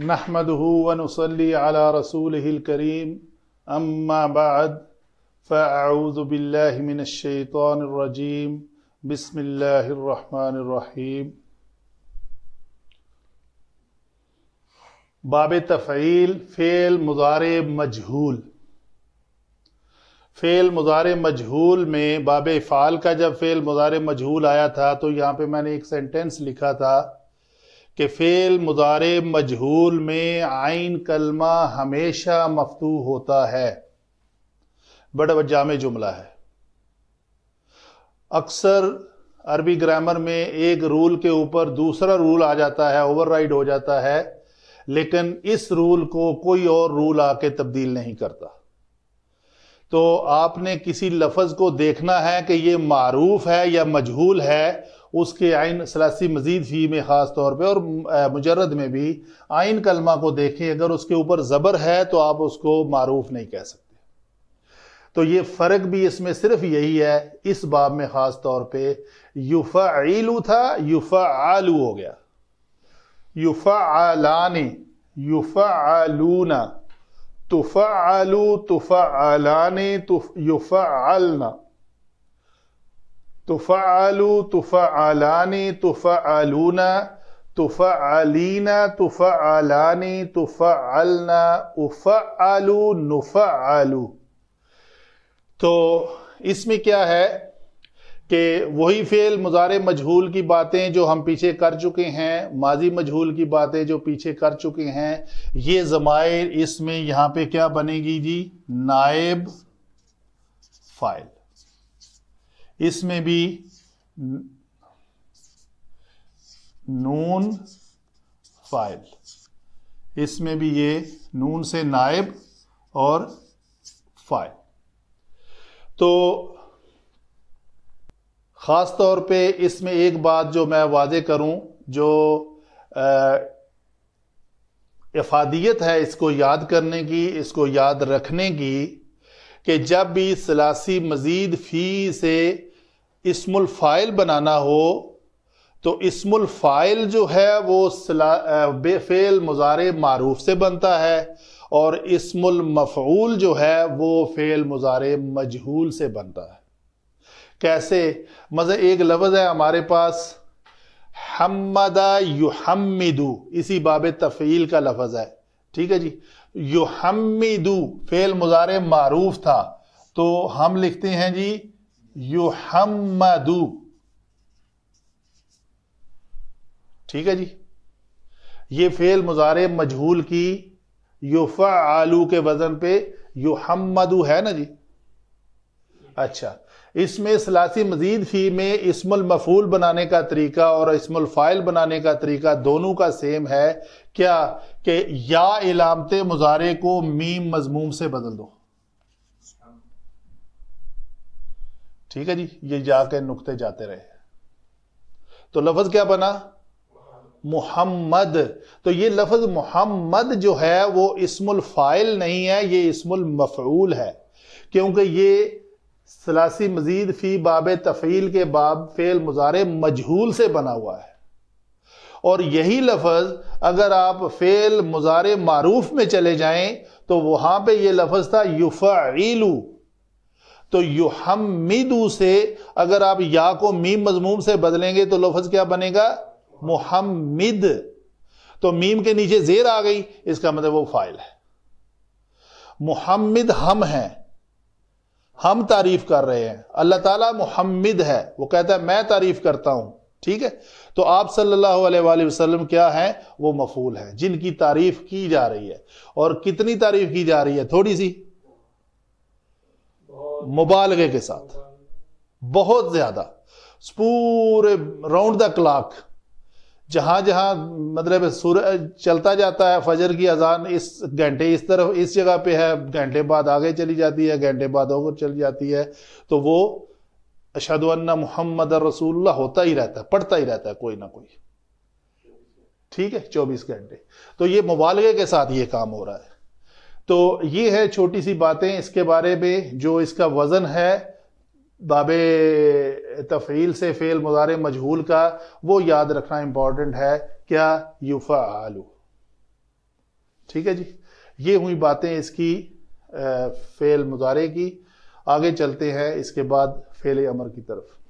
نحمده ونصلي على رسوله الكريم أما بعد فأعوذ بالله من الشيطان الرجيم بسم الله الرحمن الرحيم باب تفعیل فعل مضارع مجهول فعل مضارع مجہول میں باب افعال کا جب فعل مضارع مجہول آیا تھا تو یہاں پہ میں نے ایک سینٹنس لکھا تھا کہ فیل مدارے مجہول میں عین کلمہ ہمیشہ مفتو ہوتا ہے بڑا جامع جملہ ہے اکثر عربی گرامر میں ایک رول کے اوپر دوسرا رول آ جاتا ہے اوور رائڈ ہو جاتا ہے لیکن اس رول کو کوئی اور رول آ کے تبدیل نہیں کرتا تو آپ نے کسی لفظ کو دیکھنا ہے کہ یہ معروف ہے یا مجہول ہے اس کے آئین سلاسی مزید فی میں خاص طور پہ اور مجرد میں بھی آئین کلمہ کو دیکھیں اگر اس کے اوپر زبر ہے تو آپ اس کو معروف نہیں کہہ سکتے تو یہ فرق بھی اس میں صرف یہی ہے اس باب میں خاص طور پہ یفعیلو تھا یفعالو ہو گیا یفعالانی یفعالونا تفعلو تفعلانی آلو تفعلوا تفعلانی تفعلونا تفعلینا تفعلانی تفعلنا طفا علی تو اس میں کیا ہے کہ وہی فعل مزار مجھول کی باتیں جو ہم پیچھے کر چکے ہیں ماضی مجہول کی باتیں جو پیچھے کر چکے ہیں یہ ضمائر اس میں یہاں پہ کیا بنے گی جی نائب فائل اس میں بھی نون فائل اس میں بھی یہ نون سے نائب اور فائل تو خاص طور پہ اس میں ایک بات جو میں واضح کروں جو افادیت ہے اس کو یاد کرنے کی اس کو یاد رکھنے کی کہ جب بھی سلاسی مزید فی سے اسم الفائل بنانا ہو تو اسم الفائل جو ہے وہ بے فعل مضارع معروف سے بنتا ہے اور اسم المفعول جو ہے وہ فعل مضارع مجہول سے بنتا ہے کیسے مزہ ایک لفظ ہے ہمارے پاس یحمدو اسی باب تفعیل کا لفظ ہے ٹھیک ہے جی یحمدو فعل مضارع معروف تھا تو ہم لکھتے ہیں جی یحمدو ٹھیک ہے جی یہ فعل مزارے مجہول کی یفعالو کے وزن پہ یحمدو ہے نا جی اچھا اس میں سلاسی مزید فی میں اسم المفعول بنانے کا طریقہ اور اسم الفائل بنانے کا طریقہ دونوں کا سیم ہے کیا کہ یا علامت مزارے کو میم مضموم سے بدل دو ٹھیک ہے جی یہ جا کے نقطے جاتے رہے تو لفظ کیا بنا محمد تو یہ لفظ محمد جو ہے وہ اسم الفائل نہیں ہے یہ اسم المفعول ہے کیونکہ یہ سلاسی مزید فی باب تفعیل کے باب فیل مظارے مجہول سے بنا ہوا ہے اور یہی لفظ اگر آپ فیل مزار معروف میں چلے جائیں تو وہاں پہ یہ لفظ تھا یفعیلو تو سے اگر آپ یا کو میم مضموم سے بدلیں گے تو لفظ کیا بنے گا محمد تو میم کے نیچے زیر آ گئی اس کا مطلب وہ فائل ہے محمد ہم ہیں ہم تعریف کر رہے ہیں اللہ تعالیٰ محمد ہے وہ کہتا ہے میں تعریف کرتا ہوں ٹھیک ہے تو آپ صلی اللہ علیہ وآلہ وسلم کیا ہیں وہ مفول ہیں جن کی تعریف کی جا رہی ہے اور کتنی تعریف کی جا رہی ہے تھوڑی سی مبالغے کے ساتھ بہت زیادہ پورے راؤنڈ دا کلاک جہاں جہاں مطلب سورج چلتا جاتا ہے فجر کی اذان اس گھنٹے اس طرف اس جگہ پہ ہے گھنٹے بعد آگے چلی جاتی ہے گھنٹے بعد اوپر چلی جاتی ہے تو وہ اشد اللہ محمد رسول اللہ ہوتا ہی رہتا ہے پڑھتا ہی رہتا ہے کوئی نہ کوئی ٹھیک ہے چوبیس گھنٹے تو یہ مبالغے کے ساتھ یہ کام ہو رہا ہے تو یہ ہے چھوٹی سی باتیں اس کے بارے میں جو اس کا وزن ہے باب تفعیل سے فعل مزارے مجہول کا وہ یاد رکھنا امپورٹنٹ ہے کیا یوفا آلو ٹھیک ہے جی یہ ہوئی باتیں اس کی فعل مزارے کی آگے چلتے ہیں اس کے بعد فعل امر کی طرف